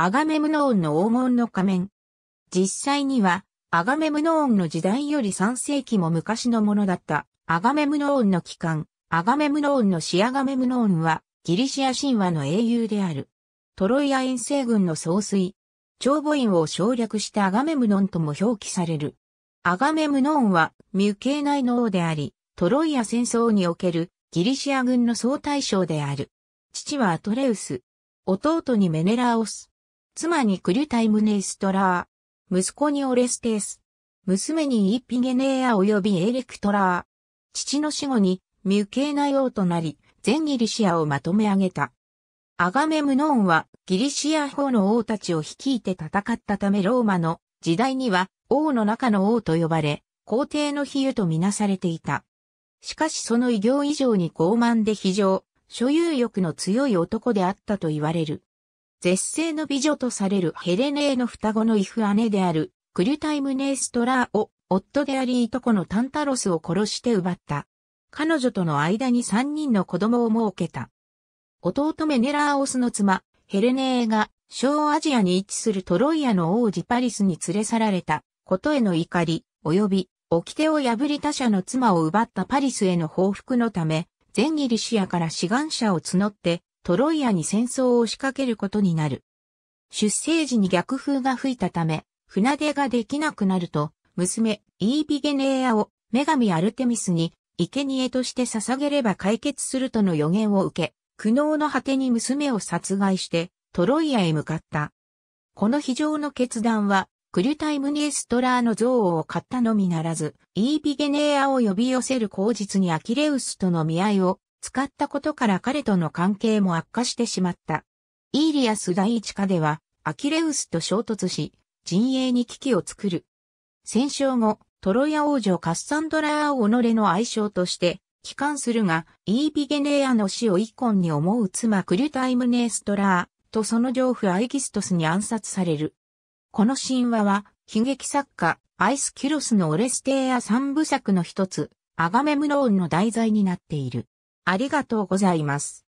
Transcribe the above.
アガメムノーンの黄金の仮面。実際には、アガメムノーンの時代より3世紀も昔のものだった、アガメムノーンの帰還、アガメムノーンのシアガメムノーンは、ギリシア神話の英雄である。トロイア遠征軍の総帥。長母院を省略したアガメムノンとも表記される。アガメムノーンは、ミュケーナイの王であり、トロイア戦争におけるギリシア軍の総大将である。父はアトレウス。弟にメネラオス。妻にクリュタイムネイストラー、息子にオレステース、娘にイピゲネーア及びエレクトラー、父の死後にミュケーナ王となり、全ギリシアをまとめ上げた。アガメムノーンはギリシア法の王たちを率いて戦ったためローマの時代には王の中の王と呼ばれ、皇帝の比喩とみなされていた。しかしその偉業以上に傲慢で非常、所有欲の強い男であったと言われる。絶世の美女とされるヘレネーの双子のイフ姉であるクリュタイムネーストラーを夫でありいとこのタンタロスを殺して奪った。彼女との間に3人の子供を設けた。弟メネラーオスの妻、ヘレネーが小アジアに位置するトロイアの王子パリスに連れ去られたことへの怒り、及び、掟を破り他者の妻を奪ったパリスへの報復のため、全ギリシアから志願者を募って、トロイアに戦争を仕掛けることになる。出生時に逆風が吹いたため、船出ができなくなると、娘、イービゲネーアを女神アルテミスに、生贄として捧げれば解決するとの予言を受け、苦悩の果てに娘を殺害して、トロイアへ向かった。この非常の決断は、クリュタイムニエストラーの憎悪を買ったのみならず、イービゲネーアを呼び寄せる口実にアキレウスとの見合いを使ったことから彼との関係も悪化してしまった。イーリアス第一課では、アキレウスと衝突し、陣営に危機を作る。戦勝後、トロヤ王女カッサンドラー己の愛称として、帰還するが、イービゲネーアの死を一婚に思う妻クリュタイムネーストラーとその情夫アイギストスに暗殺される。この神話は、悲劇作家、アイスキュロスのオレステーア三部作の一つ、アガメムローンの題材になっている。ありがとうございます。